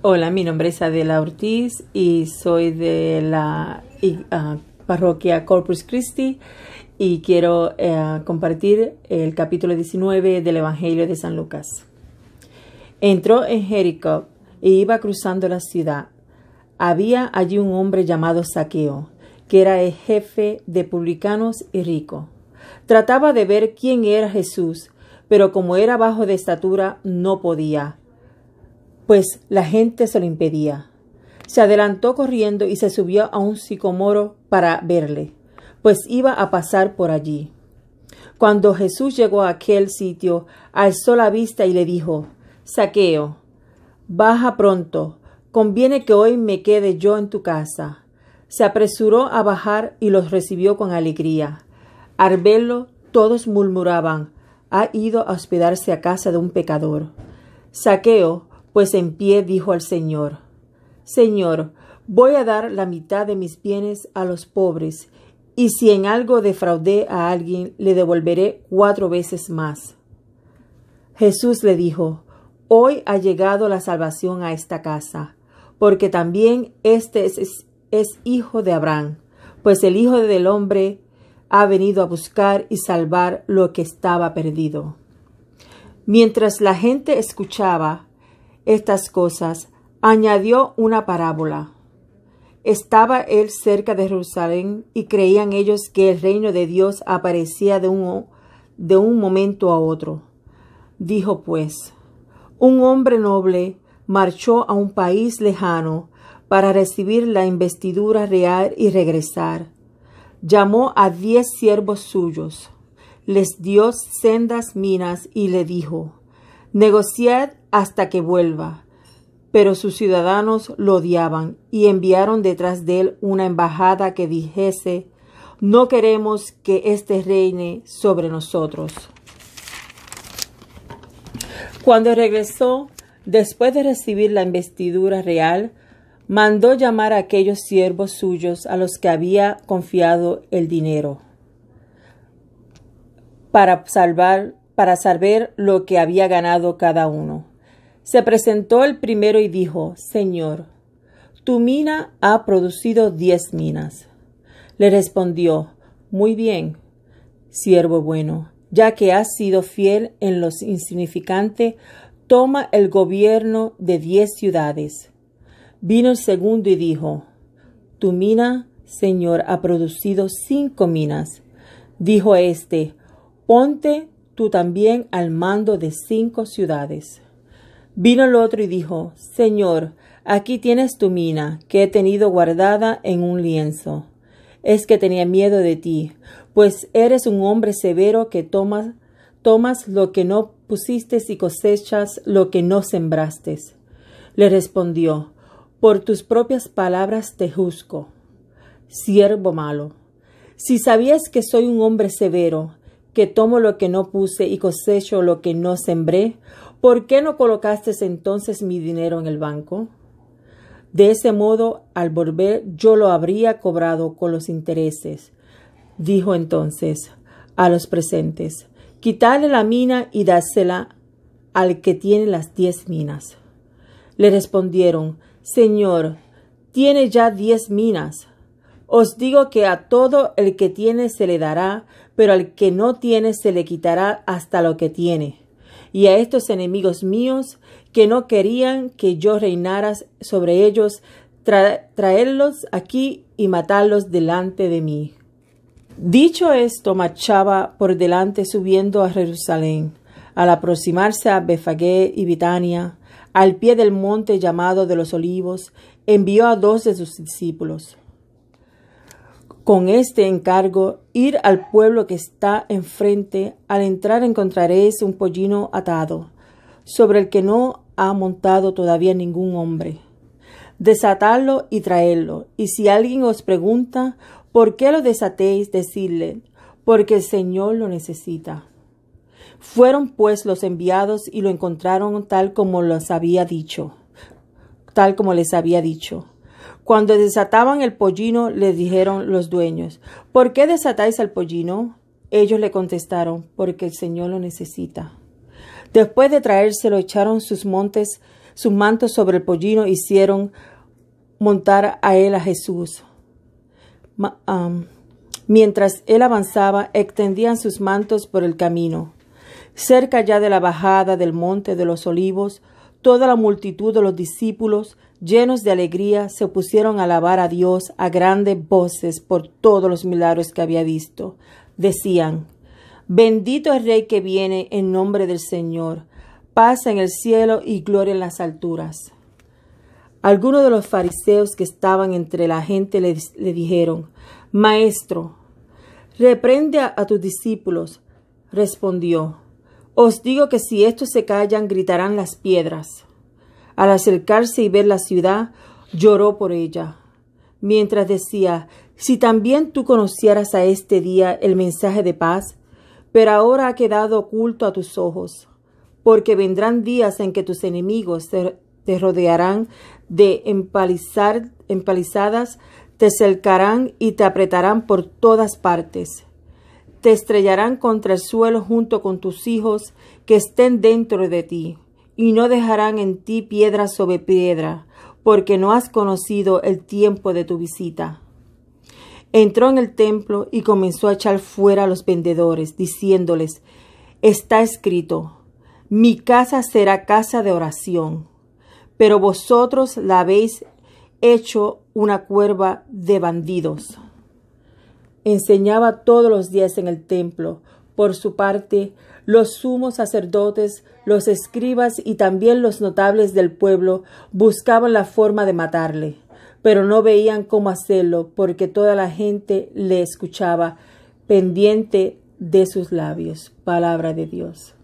Hola, mi nombre es Adela Ortiz y soy de la ah, parroquia Corpus Christi y quiero eh, compartir el capítulo 19 del Evangelio de San Lucas. Entró en Jericó e iba cruzando la ciudad. Había allí un hombre llamado Saqueo, que era el jefe de publicanos y rico. Trataba de ver quién era Jesús, pero como era bajo de estatura no podía pues la gente se lo impedía. Se adelantó corriendo y se subió a un sicomoro para verle, pues iba a pasar por allí. Cuando Jesús llegó a aquel sitio, alzó la vista y le dijo Saqueo, baja pronto, conviene que hoy me quede yo en tu casa. Se apresuró a bajar y los recibió con alegría. Al verlo, todos murmuraban ha ido a hospedarse a casa de un pecador. Saqueo, pues en pie dijo al Señor, Señor, voy a dar la mitad de mis bienes a los pobres, y si en algo defraudé a alguien, le devolveré cuatro veces más. Jesús le dijo, Hoy ha llegado la salvación a esta casa, porque también este es, hijo de Abraham, pues el Hijo del Hombre ha venido a buscar y salvar lo que estaba perdido. Mientras la gente escuchaba, estas cosas, añadió una parábola. Estaba él cerca de Jerusalén y creían ellos que el reino de Dios aparecía de un, de un momento a otro. Dijo pues, un hombre noble marchó a un país lejano para recibir la investidura real y regresar. Llamó a diez siervos suyos, les dio sendas minas y le dijo, negociad hasta que vuelva. Pero sus ciudadanos lo odiaban y enviaron detrás de él una embajada que dijese No queremos que éste reine sobre nosotros. Cuando regresó, después de recibir la investidura real, mandó llamar a aquellos siervos suyos a los que había confiado el dinero para salvar para saber lo que había ganado cada uno. Se presentó el primero y dijo, Señor, tu mina ha producido diez minas. Le respondió, Muy bien, siervo bueno, ya que has sido fiel en lo insignificante, toma el gobierno de diez ciudades. Vino el segundo y dijo, Tu mina, Señor, ha producido cinco minas. Dijo éste, Ponte tú también al mando de cinco ciudades. Vino el otro y dijo, Señor, aquí tienes tu mina, que he tenido guardada en un lienzo. Es que tenía miedo de ti, pues eres un hombre severo que tomas, tomas lo que no pusiste y cosechas lo que no sembraste. Le respondió, Por tus propias palabras te juzgo. Siervo malo, si sabías que soy un hombre severo, que tomo lo que no puse y cosecho lo que no sembré, ¿Por qué no colocaste entonces mi dinero en el banco? De ese modo, al volver, yo lo habría cobrado con los intereses. Dijo entonces a los presentes, quitadle la mina y dásela al que tiene las diez minas. Le respondieron, Señor, tiene ya diez minas. Os digo que a todo el que tiene se le dará, pero al que no tiene se le quitará hasta lo que tiene y a estos enemigos míos que no querían que yo reinaras sobre ellos, traerlos aquí y matarlos delante de mí. Dicho esto, marchaba por delante subiendo a Jerusalén. Al aproximarse a Befagé y Bitania, al pie del monte llamado de los olivos, envió a dos de sus discípulos, con este encargo ir al pueblo que está enfrente. Al entrar encontraréis un pollino atado, sobre el que no ha montado todavía ningún hombre. Desatadlo y traedlo. Y si alguien os pregunta por qué lo desatéis, decidle, porque el Señor lo necesita. Fueron pues los enviados y lo encontraron tal como los había dicho, tal como les había dicho. Cuando desataban el pollino, le dijeron los dueños, ¿por qué desatáis al pollino? Ellos le contestaron, porque el Señor lo necesita. Después de traérselo, echaron sus montes, sus mantos sobre el pollino, e hicieron montar a él a Jesús. mientras él avanzaba, extendían sus mantos por el camino. Cerca ya de la bajada del monte de los olivos, Toda la multitud de los discípulos, llenos de alegría, se pusieron a alabar a Dios a grandes voces por todos los milagros que había visto. Decían, Bendito el Rey que viene en nombre del Señor, paz en el cielo y gloria en las alturas. Algunos de los fariseos que estaban entre la gente le, dijeron, Maestro, reprende a tus discípulos. Respondió, os digo que si estos se callan, gritarán las piedras. Al acercarse y ver la ciudad, lloró por ella, mientras decía, si también tú conocieras a este día el mensaje de paz, pero ahora ha quedado oculto a tus ojos, porque vendrán días en que tus enemigos te, rodearán de empalizar, empalizadas, te cercarán y te apretarán por todas partes te estrellarán contra el suelo junto con tus hijos que estén dentro de ti, y no dejarán en ti piedra sobre piedra, porque no has conocido el tiempo de tu visita. Entró en el templo y comenzó a echar fuera a los vendedores, diciéndoles, Está escrito, mi casa será casa de oración, pero vosotros la habéis hecho una cuerva de bandidos enseñaba todos los días en el templo. Por su parte, los sumos sacerdotes, los escribas y también los notables del pueblo buscaban la forma de matarle, pero no veían cómo hacerlo porque toda la gente le escuchaba pendiente de sus labios. Palabra de Dios.